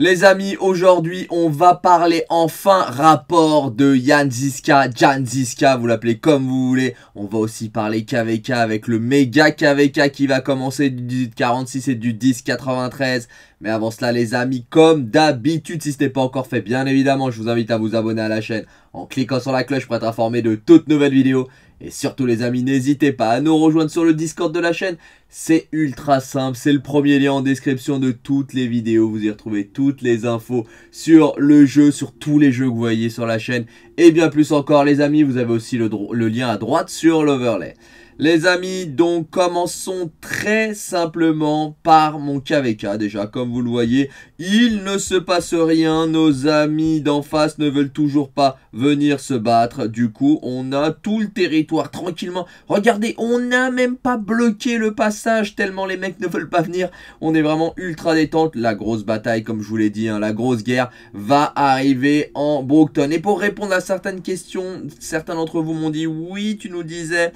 les amis, aujourd'hui, on va parler enfin rapport de Jan Ziska, Jan Ziska, vous l'appelez comme vous voulez. On va aussi parler KVK avec le méga KVK qui va commencer du 1846 et du 1093. Mais avant cela, les amis, comme d'habitude, si ce n'est pas encore fait, bien évidemment, je vous invite à vous abonner à la chaîne en cliquant sur la cloche pour être informé de toutes nouvelles vidéos. Et surtout les amis, n'hésitez pas à nous rejoindre sur le Discord de la chaîne. C'est ultra simple, c'est le premier lien en description de toutes les vidéos. Vous y retrouvez toutes les infos sur le jeu, sur tous les jeux que vous voyez sur la chaîne. Et bien plus encore les amis, vous avez aussi le, lien à droite sur l'overlay. Les amis, donc commençons très simplement par mon KVK. Déjà, comme vous le voyez, il ne se passe rien. Nos amis d'en face ne veulent toujours pas venir se battre. Du coup, on a tout le territoire tranquillement. Regardez, on n'a même pas bloqué le passage tellement les mecs ne veulent pas venir. On est vraiment ultra détente. La grosse bataille, comme je vous l'ai dit, hein, la grosse guerre va arriver en Brookton. Et pour répondre à certaines questions, certains d'entre vous m'ont dit, oui, tu nous disais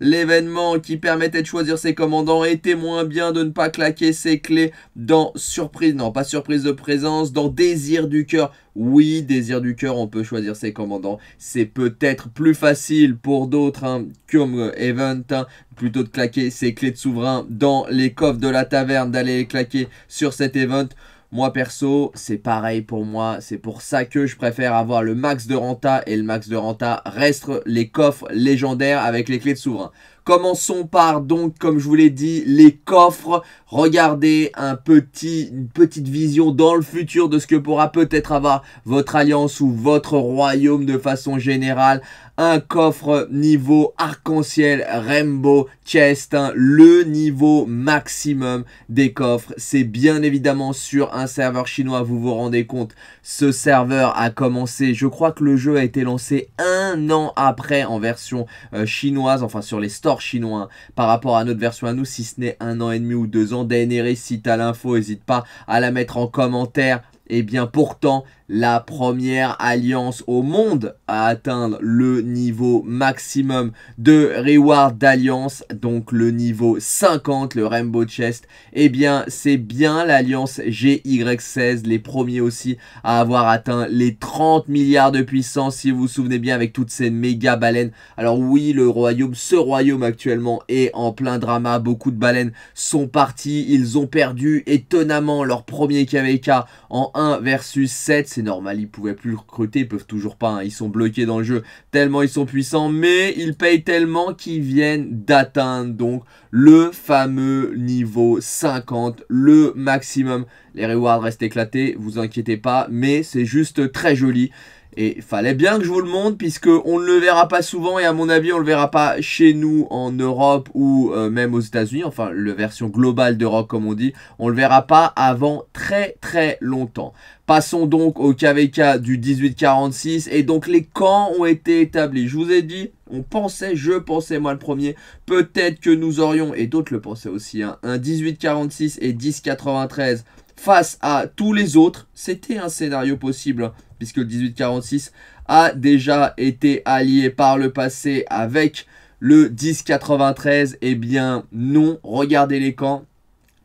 l'événement qui permettait de choisir ses commandants était moins bien de ne pas claquer ses clés dans surprise, non pas surprise de présence, dans désir du cœur. Oui, désir du cœur, on peut choisir ses commandants. C'est peut-être plus facile pour d'autres, hein, comme euh, Event, hein, plutôt de claquer ses clés de souverain dans les coffres de la taverne, d'aller claquer sur cet Event. Moi perso, c'est pareil pour moi. C'est pour ça que je préfère avoir le max de renta et le max de renta reste les coffres légendaires avec les clés de souverain. Commençons par donc, comme je vous l'ai dit, les coffres. Regardez un petit, une petite vision dans le futur de ce que pourra peut-être avoir votre alliance ou votre royaume de façon générale un coffre niveau arc-en-ciel Rainbow Chest, hein, le niveau maximum des coffres. C'est bien évidemment sur un serveur chinois, vous vous rendez compte, ce serveur a commencé, je crois que le jeu a été lancé un an après en version euh, chinoise, enfin sur les stores chinois, hein, par rapport à notre version à nous, si ce n'est un an et demi ou deux ans. DNR, si t'as l'info, n'hésite pas à la mettre en commentaire et eh bien pourtant, la première alliance au monde à atteindre le niveau maximum de reward d'alliance, donc le niveau 50, le Rainbow Chest, Et eh bien c'est bien l'alliance GY16, les premiers aussi à avoir atteint les 30 milliards de puissance, si vous vous souvenez bien, avec toutes ces méga baleines. Alors oui, le royaume, ce royaume actuellement est en plein drama, beaucoup de baleines sont parties, ils ont perdu étonnamment leur premier KVK en 1 versus 7, c'est normal, ils pouvaient plus recruter, ils peuvent toujours pas, hein. ils sont bloqués dans le jeu, tellement ils sont puissants, mais ils payent tellement qu'ils viennent d'atteindre donc le fameux niveau 50, le maximum. Les rewards restent éclatés, vous inquiétez pas, mais c'est juste très joli. Et fallait bien que je vous le montre puisque on ne le verra pas souvent et à mon avis on le verra pas chez nous en Europe ou euh, même aux États-Unis, enfin la version globale d'Europe comme on dit, on le verra pas avant très très longtemps. Passons donc au KVK du 1846 et donc les camps ont été établis. Je vous ai dit, on pensait, je pensais moi le premier, peut-être que nous aurions, et d'autres le pensaient aussi, hein, un 1846 et 1093 face à tous les autres. C'était un scénario possible, puisque le 1846 a déjà été allié par le passé avec le 1093. Eh bien non, regardez les camps.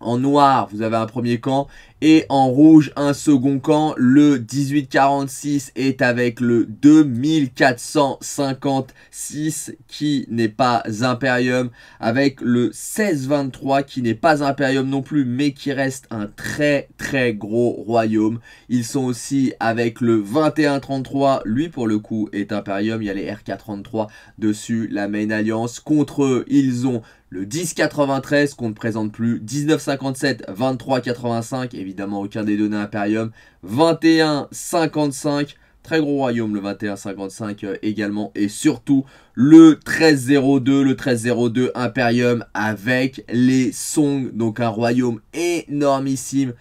En noir, vous avez un premier camp et en rouge, un second camp, le 1846 est avec le 2456 qui n'est pas Imperium, avec le 1623 qui n'est pas Imperium non plus, mais qui reste un très très gros royaume. Ils sont aussi avec le 2133, lui pour le coup est Imperium, il y a les RK33 dessus, la Main Alliance. Contre eux, ils ont le 1093 qu'on ne présente plus, 1957, 2385 évidemment évidemment aucun des données Imperium. 21-55. Très gros royaume le 21-55 euh, également et surtout le 13,02, le 13,02 02 Imperium avec les Song, donc un royaume énormissime.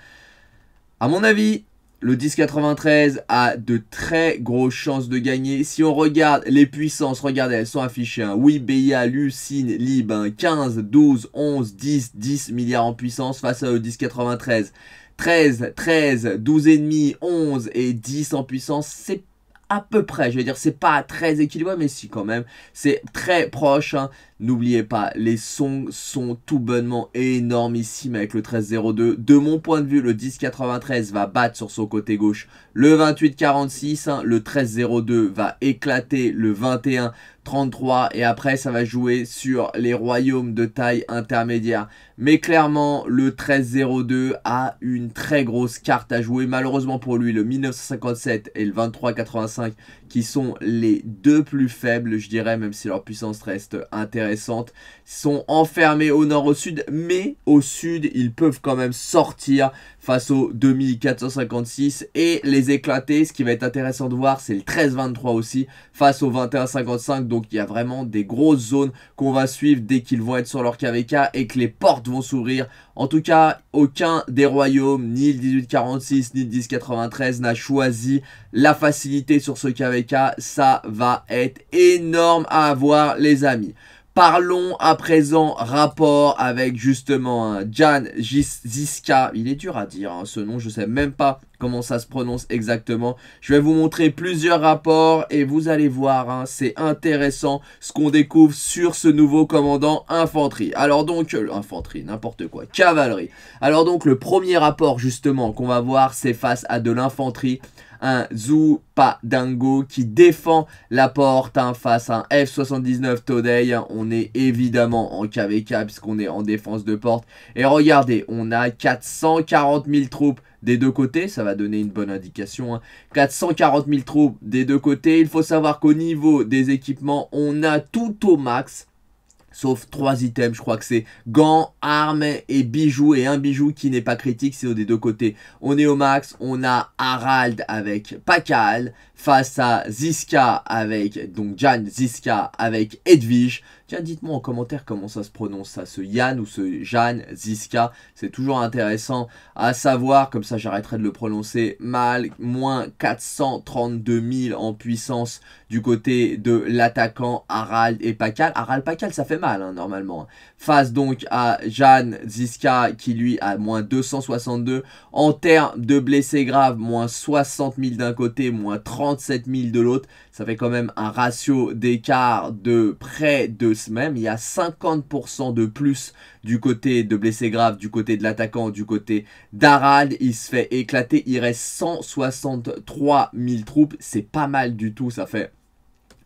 À mon avis, le 10-93 a de très grosses chances de gagner. Si on regarde les puissances, regardez, elles sont affichées. Hein. Oui, Béa, Lucine, Lib, 15, 12, 11, 10, 10 milliards en puissance face au 10.93 10 13, 13, 12 11 et 10 en puissance, c'est à peu près, je veux dire, c'est pas très équilibré, mais si quand même, c'est très proche, hein. N'oubliez pas, les sons sont tout bonnement énormissimes avec le 13-02. De mon point de vue, le 10-93 va battre sur son côté gauche le 28-46. Hein, le 13-02 va éclater le 21-33. Et après, ça va jouer sur les royaumes de taille intermédiaire. Mais clairement, le 13-02 a une très grosse carte à jouer. Malheureusement pour lui, le 1957 et le 23-85 qui sont les deux plus faibles, je dirais, même si leur puissance reste intéressante, sont enfermés au nord, au sud, mais au sud, ils peuvent quand même sortir face au 2456 et les éclater. Ce qui va être intéressant de voir, c'est le 1323 aussi face au 2155 Donc il y a vraiment des grosses zones qu'on va suivre dès qu'ils vont être sur leur KVK et que les portes vont s'ouvrir. En tout cas, aucun des royaumes, ni le 1846 ni le 1093 n'a choisi la facilité sur ce KVK. Ça va être énorme à avoir les amis. Parlons à présent rapport avec justement hein, Jan Ziska. Il est dur à dire hein, ce nom, je ne sais même pas comment ça se prononce exactement. Je vais vous montrer plusieurs rapports et vous allez voir, hein, c'est intéressant ce qu'on découvre sur ce nouveau commandant infanterie. Alors donc, euh, infanterie, n'importe quoi, cavalerie. Alors donc, le premier rapport justement qu'on va voir, c'est face à de l'infanterie un Zupadango qui défend la porte hein, face à un F79 Today. On est évidemment en KVK puisqu'on est en défense de porte. Et regardez, on a 440 000 troupes des deux côtés, ça va donner une bonne indication. 440 hein. 000 troupes des deux côtés. Il faut savoir qu'au niveau des équipements, on a tout au max Sauf trois items, je crois que c'est gants, armes et bijoux. Et un bijou qui n'est pas critique, c'est des deux côtés. On est au max, on a Harald avec Pacal face à Ziska avec, donc Jan Ziska avec Edwige. Tiens, dites-moi en commentaire comment ça se prononce ça, ce Jan ou ce Jan Ziska. C'est toujours intéressant à savoir, comme ça j'arrêterai de le prononcer mal. Moins 432 000 en puissance du côté de l'attaquant Harald et Pacal. Harald Pacal, ça fait mal hein, normalement. Face donc à Jan Ziska qui lui a moins 262. En termes de blessés graves, moins 60 000 d'un côté, moins 30 47 000 de l'autre. Ça fait quand même un ratio d'écart de près de ce même. Il y a 50% de plus du côté de blessés graves, du côté de l'attaquant, du côté d'Aral, Il se fait éclater. Il reste 163 000 troupes. C'est pas mal du tout. Ça fait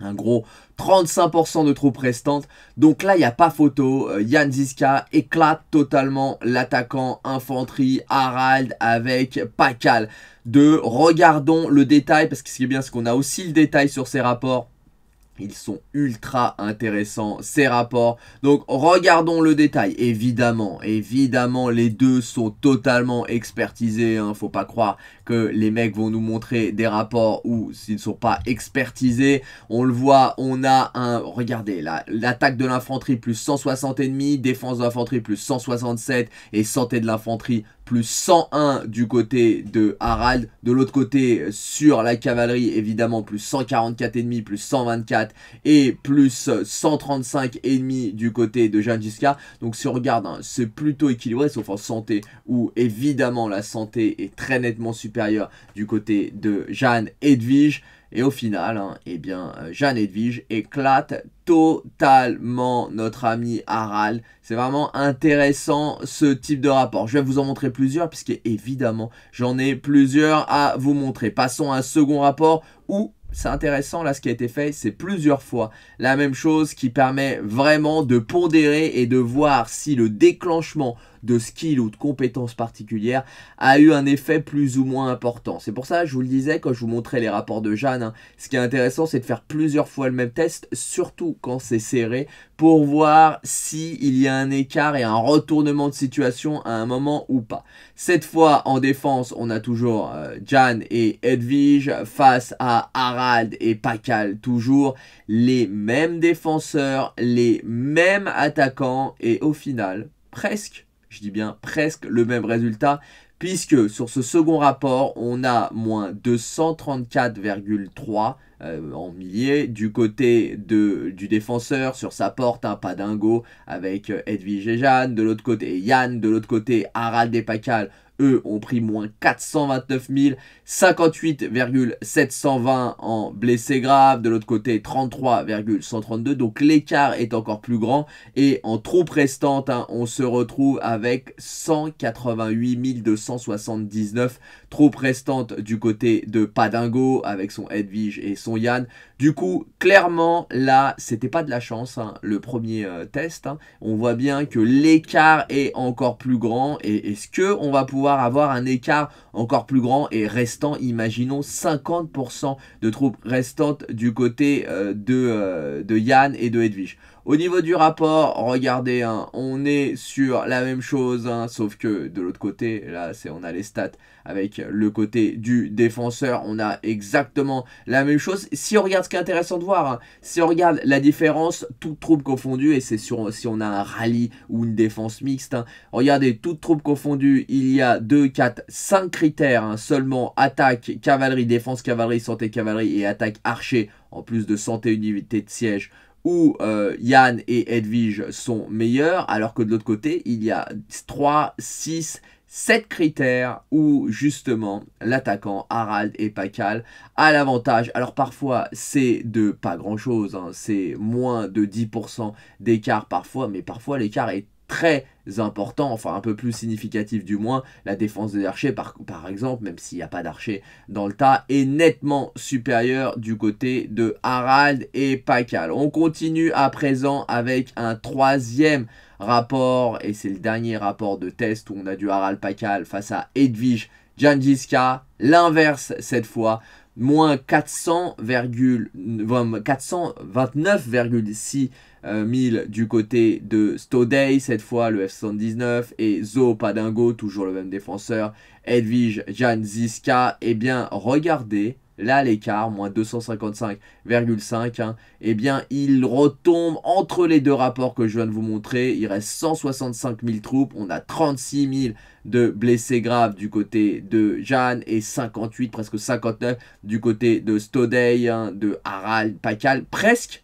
un gros 35% de troupes restantes. Donc là, il n'y a pas photo. Euh, Ziska éclate totalement l'attaquant infanterie Harald avec Pacal. De regardons le détail, parce que ce qui est bien, c'est qu'on a aussi le détail sur ces rapports. Ils sont ultra intéressants, ces rapports. Donc, regardons le détail. Évidemment, évidemment, les deux sont totalement expertisés. Hein, faut pas croire les mecs vont nous montrer des rapports où s'ils ne sont pas expertisés. On le voit, on a un... Regardez, l'attaque de l'infanterie plus 160 ennemis, défense de l'infanterie plus 167 et santé de l'infanterie plus 101 du côté de Harald. De l'autre côté, sur la cavalerie, évidemment, plus 144 ennemis, plus 124 et plus 135 ennemis du côté de Janjiska. Donc si on regarde, hein, c'est plutôt équilibré, sauf en santé, où évidemment la santé est très nettement supérieure du côté de Jeanne Edwige. Et au final, et hein, eh bien, euh, Jeanne Edwige éclate totalement notre ami aral C'est vraiment intéressant ce type de rapport. Je vais vous en montrer plusieurs puisque évidemment, j'en ai plusieurs à vous montrer. Passons à un second rapport où c'est intéressant là ce qui a été fait, c'est plusieurs fois la même chose qui permet vraiment de pondérer et de voir si le déclenchement de skill ou de compétences particulières a eu un effet plus ou moins important. C'est pour ça, je vous le disais quand je vous montrais les rapports de Jeanne, hein, ce qui est intéressant c'est de faire plusieurs fois le même test, surtout quand c'est serré, pour voir s'il il y a un écart et un retournement de situation à un moment ou pas. Cette fois, en défense, on a toujours euh, Jeanne et Edwige face à Harald et Pakal, toujours les mêmes défenseurs, les mêmes attaquants et au final, presque je dis bien presque le même résultat, puisque sur ce second rapport, on a moins 234,3 euh, en milliers du côté de, du défenseur sur sa porte, un pas Padingo avec euh, Edwige et de l'autre côté Yann, de l'autre côté Harald et ont pris moins 429 58,720 en blessés graves, de l'autre côté 33,132, donc l'écart est encore plus grand, et en trop prestante, hein, on se retrouve avec 188 279 trop prestante du côté de Padingo avec son Edwige et son Yann, du coup, clairement, là, c'était pas de la chance, hein, le premier euh, test. Hein. On voit bien que l'écart est encore plus grand. Et est-ce que on va pouvoir avoir un écart encore plus grand et restant, imaginons, 50% de troupes restantes du côté euh, de, euh, de Yann et de Edwige au niveau du rapport, regardez, hein, on est sur la même chose, hein, sauf que de l'autre côté, là, c'est on a les stats avec le côté du défenseur, on a exactement la même chose. Si on regarde ce qui est intéressant de voir, hein, si on regarde la différence, toutes troupes confondues, et c'est sur si on a un rallye ou une défense mixte, regardez, toutes troupes confondues, il y a 2, 4, 5 critères seulement, attaque, cavalerie, défense, cavalerie, santé, cavalerie et attaque archer, en plus de santé, unité de siège où euh, Yann et Edwige sont meilleurs, alors que de l'autre côté, il y a 3, 6, 7 critères où justement l'attaquant Harald et Pakal a l'avantage. Alors parfois c'est de pas grand chose, hein. c'est moins de 10% d'écart parfois, mais parfois l'écart est très important, enfin un peu plus significatif du moins. La défense des archers, par, par exemple, même s'il n'y a pas d'archers dans le tas, est nettement supérieure du côté de Harald et Pakal. On continue à présent avec un troisième rapport, et c'est le dernier rapport de test où on a du Harald Pakal face à Edwige Janjiska. L'inverse cette fois moins 429,6 000 euh, du côté de Stoday, cette fois le F79, et Zo Padingo, toujours le même défenseur, Edwige Jan Ziska, eh bien regardez Là, l'écart, moins 255,5, hein, eh bien, il retombe entre les deux rapports que je viens de vous montrer. Il reste 165 000 troupes. On a 36 000 de blessés graves du côté de Jeanne et 58, presque 59 du côté de Stodey, hein, de Harald, Pacal, presque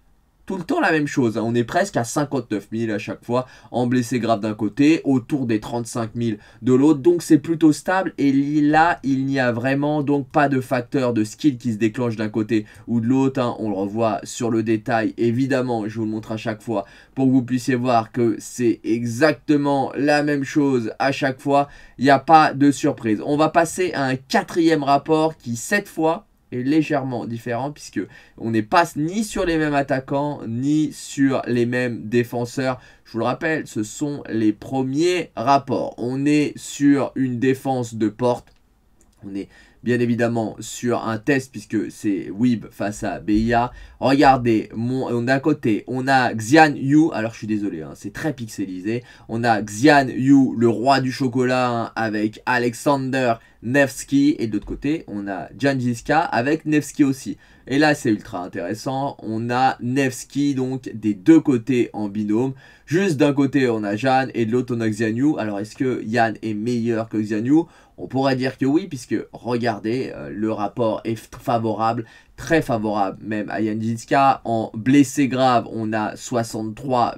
tout le temps la même chose. Hein. On est presque à 59 000 à chaque fois en blessé grave d'un côté, autour des 35 000 de l'autre. Donc c'est plutôt stable et là il n'y a vraiment donc pas de facteur de skill qui se déclenche d'un côté ou de l'autre. Hein. On le revoit sur le détail évidemment. Je vous le montre à chaque fois pour que vous puissiez voir que c'est exactement la même chose à chaque fois. Il n'y a pas de surprise. On va passer à un quatrième rapport qui cette fois est légèrement différent puisque on n'est pas ni sur les mêmes attaquants ni sur les mêmes défenseurs. Je vous le rappelle, ce sont les premiers rapports. On est sur une défense de porte. On est bien évidemment sur un test puisque c'est Weeb face à BIA. Regardez, d'un côté, on a Xian Yu, alors je suis désolé, hein, c'est très pixelisé. On a Xian Yu, le roi du chocolat, hein, avec Alexander Nevsky. Et de l'autre côté, on a Janjiska avec Nevsky aussi. Et là, c'est ultra intéressant. On a Nevsky, donc, des deux côtés en binôme. Juste d'un côté, on a Jan et de l'autre, on a Xian Yu. Alors, est-ce que Yan est meilleur que Xian Yu on pourrait dire que oui, puisque regardez, euh, le rapport est favorable très favorable même à Yanjinska. En blessés graves, on a 63,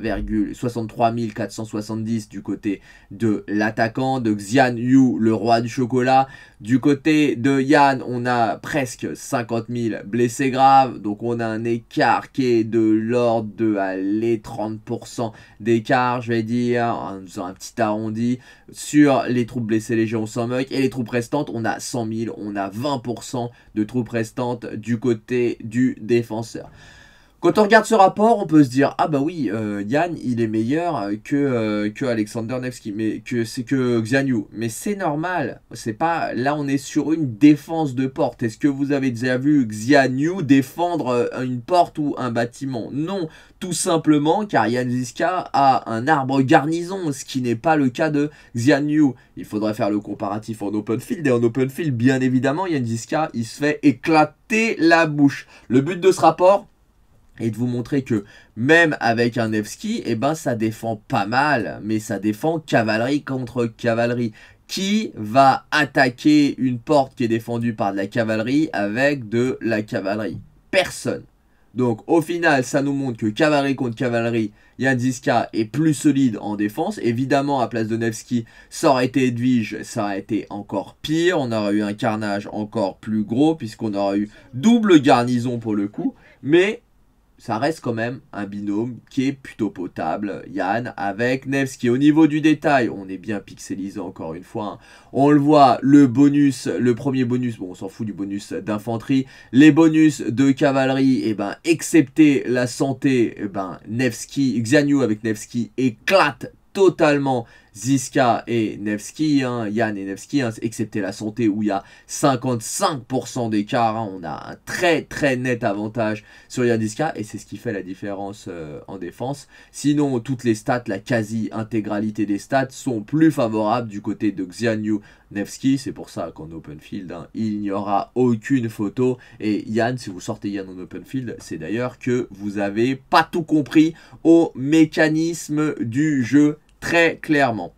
470 du côté de l'attaquant, de Xian Yu, le roi du chocolat. Du côté de Yan, on a presque 50 000 blessés graves, donc on a un écart qui est de l'ordre de 30% d'écart, je vais dire, en faisant un petit arrondi. Sur les troupes blessées légères, on s'en moque. Et les troupes restantes, on a 100 000, on a 20% de troupes restantes du côté du défenseur. Quand on regarde ce rapport, on peut se dire ah bah oui, euh, Yann, il est meilleur que euh, que Alexander Nevsky, mais que c'est que Xianyu. Mais c'est normal, c'est pas là on est sur une défense de porte. Est-ce que vous avez déjà vu Xianyu défendre euh, une porte ou un bâtiment Non, tout simplement car Yann Ziska a un arbre garnison, ce qui n'est pas le cas de Xianyu. Il faudrait faire le comparatif en open field et en open field bien évidemment Yann Ziska, il se fait éclater la bouche. Le but de ce rapport et de vous montrer que même avec un Nevsky, eh ben ça défend pas mal, mais ça défend cavalerie contre cavalerie. Qui va attaquer une porte qui est défendue par de la cavalerie avec de la cavalerie Personne. Donc au final, ça nous montre que cavalerie contre cavalerie, Yandiska est plus solide en défense. Évidemment, à place de Nevsky, ça aurait été Edwige, ça aurait été encore pire. On aurait eu un carnage encore plus gros puisqu'on aurait eu double garnison pour le coup. Mais ça reste quand même un binôme qui est plutôt potable. Yann avec Nevsky. Au niveau du détail, on est bien pixelisé encore une fois. Hein. On le voit, le bonus, le premier bonus, bon on s'en fout du bonus d'infanterie. Les bonus de cavalerie, et eh ben, excepté la santé, eh ben, Nevsky, Xanyu avec Nevsky éclate totalement Ziska et Nevsky, hein, Yann et Nevsky, hein, excepté la santé où il y a 55% d'écart, hein, on a un très très net avantage sur Yann Ziska et c'est ce qui fait la différence euh, en défense. Sinon, toutes les stats, la quasi-intégralité des stats sont plus favorables du côté de Xianyu Nevsky, c'est pour ça qu'en open field, il n'y aura aucune photo et Yann, si vous sortez Yann en open field, c'est d'ailleurs que vous avez pas tout compris au mécanisme du jeu très clairement.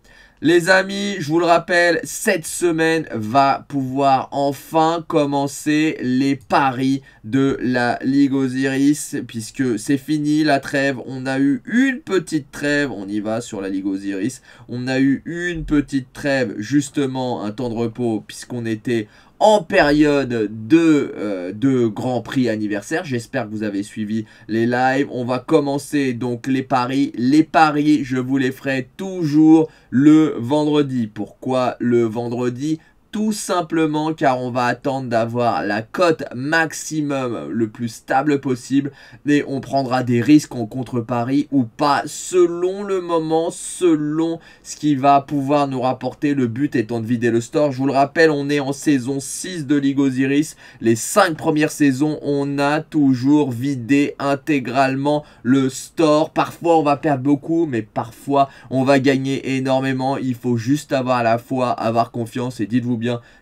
Les amis, je vous le rappelle, cette semaine va pouvoir enfin commencer les paris de la Ligue Osiris, puisque c'est fini la trêve. On a eu une petite trêve, on y va sur la Ligue Osiris. On a eu une petite trêve, justement, un temps de repos, puisqu'on était en période de, euh, de Grand Prix anniversaire. J'espère que vous avez suivi les lives. On va commencer donc les paris. Les paris, je vous les ferai toujours le vendredi. Pourquoi le vendredi tout simplement car on va attendre d'avoir la cote maximum le plus stable possible et on prendra des risques en contre Paris ou pas selon le moment, selon ce qui va pouvoir nous rapporter. Le but étant de vider le store. Je vous le rappelle, on est en saison 6 de Ligue Osiris. Les 5 premières saisons, on a toujours vidé intégralement le store. Parfois, on va perdre beaucoup, mais parfois, on va gagner énormément. Il faut juste avoir la foi, avoir confiance et dites-vous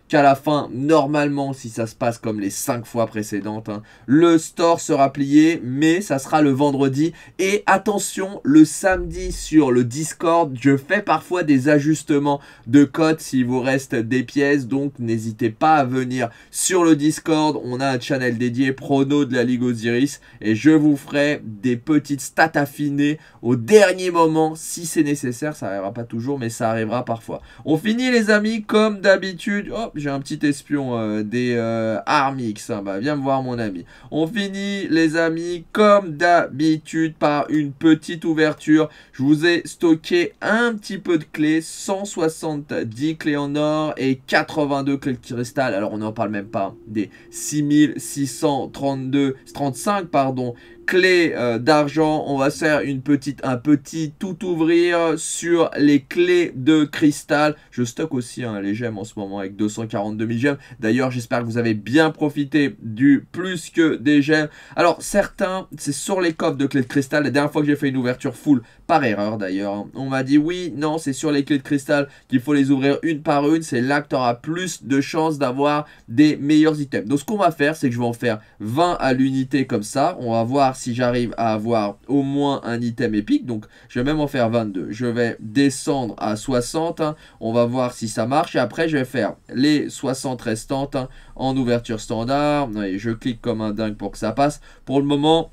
qu'à la fin, normalement, si ça se passe comme les 5 fois précédentes, hein, le store sera plié, mais ça sera le vendredi. Et attention, le samedi sur le Discord, je fais parfois des ajustements de code s'il vous reste des pièces, donc n'hésitez pas à venir sur le Discord. On a un channel dédié prono de la Ligue Osiris et je vous ferai des petites stats affinées au dernier moment si c'est nécessaire. Ça n'arrivera pas toujours, mais ça arrivera parfois. On finit les amis comme d'habitude j'ai un petit espion euh, des euh, Armix. Hein. Bah, viens me voir, mon ami. On finit, les amis, comme d'habitude, par une petite ouverture. Je vous ai stocké un petit peu de clés. 170 clés en or et 82 clés de cristal. Alors, on n'en parle même pas. Hein. Des 6632, 35, pardon, clés euh, d'argent. On va faire une petite, un petit tout ouvrir sur les clés de cristal. Je stocke aussi un hein, les gemmes en ce moment avec 242 000 gemmes. D'ailleurs, j'espère que vous avez bien profité du plus que des gemmes. Alors, certains, c'est sur les coffres de clés de cristal. La dernière fois que j'ai fait une ouverture full, par erreur d'ailleurs. Hein. On m'a dit oui, non, c'est sur les clés de cristal qu'il faut les ouvrir une par une. C'est là que tu auras plus de chances d'avoir des meilleurs items. Donc ce qu'on va faire, c'est que je vais en faire 20 à l'unité comme ça. On va voir si j'arrive à avoir au moins un item épique. Donc je vais même en faire 22. Je vais descendre à 60. Hein. On va voir si ça marche. Et après, je vais faire les 60 restantes hein, en ouverture standard. Et je clique comme un dingue pour que ça passe. Pour le moment,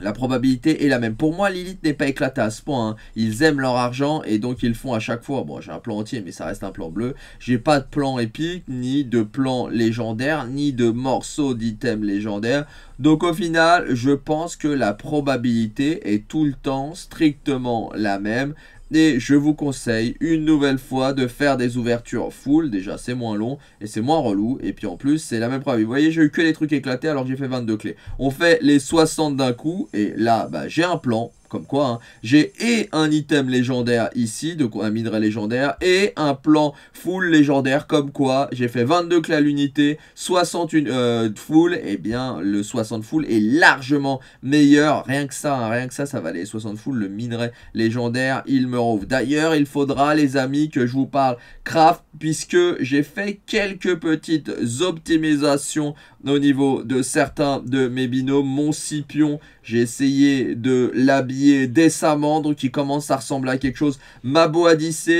la probabilité est la même. Pour moi, Lilith n'est pas éclatée à ce point. Hein. Ils aiment leur argent et donc ils font à chaque fois. Bon, j'ai un plan entier, mais ça reste un plan bleu. J'ai pas de plan épique, ni de plan légendaire, ni de morceau d'item légendaire. Donc au final, je pense que la probabilité est tout le temps strictement la même. Et je vous conseille une nouvelle fois de faire des ouvertures full. Déjà, c'est moins long et c'est moins relou. Et puis en plus, c'est la même preuve. Vous voyez, j'ai eu que les trucs éclatés alors j'ai fait 22 clés. On fait les 60 d'un coup. Et là, bah, j'ai un plan comme quoi, hein. j'ai et un item légendaire ici, donc un minerai légendaire, et un plan full légendaire, comme quoi, j'ai fait 22 clés à l'unité, 61 full, et eh bien le 60 full est largement meilleur, rien que ça, hein, rien que ça, ça valait 60 full, le minerai légendaire, il me rouvre. D'ailleurs, il faudra, les amis, que je vous parle craft, puisque j'ai fait quelques petites optimisations au niveau de certains de mes binômes. Mon Scipion, j'ai essayé de l'habiller décemment, donc il commence à ressembler à quelque chose. Ma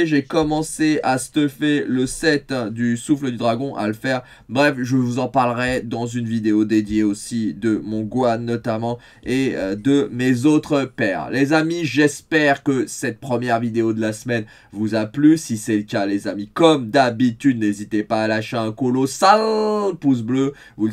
j'ai commencé à stuffer le set du souffle du dragon, à le faire. Bref, je vous en parlerai dans une vidéo dédiée aussi de mon Guan notamment et euh, de mes autres pères, Les amis, j'espère que cette première vidéo de la semaine vous a plu. Si c'est le cas, les amis, comme d'habitude, n'hésitez pas à lâcher un colossal pouce bleu. Vous le